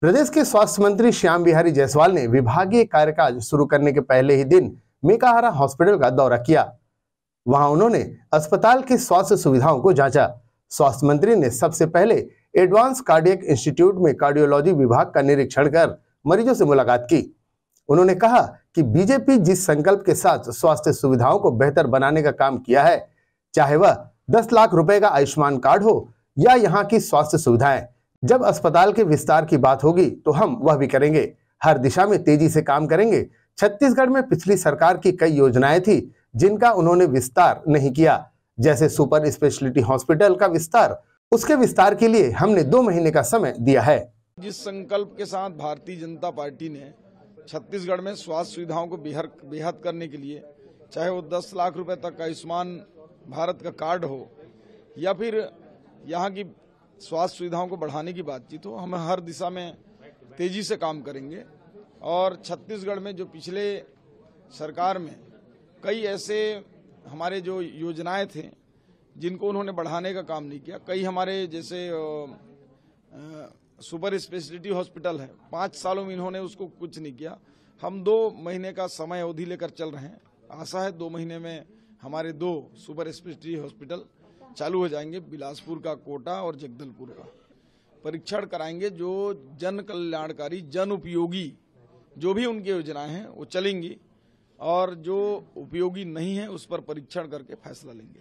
प्रदेश के स्वास्थ्य मंत्री श्याम बिहारी जायसवाल ने विभागीय कार्यकाल शुरू करने के पहले ही दिन मेकाहारा हॉस्पिटल का दौरा किया वहां उन्होंने अस्पताल की स्वास्थ्य सुविधाओं को जांचा स्वास्थ्य मंत्री ने सबसे पहले एडवांस कार्डियक इंस्टीट्यूट में कार्डियोलॉजी विभाग का निरीक्षण कर मरीजों से मुलाकात की उन्होंने कहा कि बीजेपी जिस संकल्प के साथ स्वास्थ्य सुविधाओं को बेहतर बनाने का काम किया है चाहे वह दस लाख रुपए का आयुष्मान कार्ड हो या यहाँ की स्वास्थ्य सुविधाएं जब अस्पताल के विस्तार की बात होगी तो हम वह भी करेंगे हर दिशा में तेजी से काम करेंगे छत्तीसगढ़ में पिछली सरकार की कई योजनाएं थी जिनका उन्होंने विस्तार नहीं किया जैसे सुपर स्पेशलिटी हॉस्पिटल का विस्तार उसके विस्तार के लिए हमने दो महीने का समय दिया है जिस संकल्प के साथ भारतीय जनता पार्टी ने छत्तीसगढ़ में स्वास्थ्य सुविधाओं को बेहद बेहद करने के लिए चाहे वो दस लाख रुपए तक का आयुष्मान भारत का कार्ड हो या फिर यहाँ की स्वास्थ्य सुविधाओं को बढ़ाने की बातचीत हो हम हर दिशा में तेजी से काम करेंगे और छत्तीसगढ़ में जो पिछले सरकार में कई ऐसे हमारे जो योजनाएं थे जिनको उन्होंने बढ़ाने का काम नहीं किया कई हमारे जैसे सुपर स्पेशलिटी हॉस्पिटल है पाँच सालों में इन्होंने उसको कुछ नहीं किया हम दो महीने का समय अवधि लेकर चल रहे हैं आशा है दो महीने में हमारे दो सुपर स्पेशलिटी हॉस्पिटल चालू हो जाएंगे बिलासपुर का कोटा और जगदलपुर का परीक्षण कराएंगे जो जन कल्याणकारी जन उपयोगी जो भी उनकी योजनाएं हैं वो चलेंगी और जो उपयोगी नहीं है उस पर परीक्षण करके फैसला लेंगे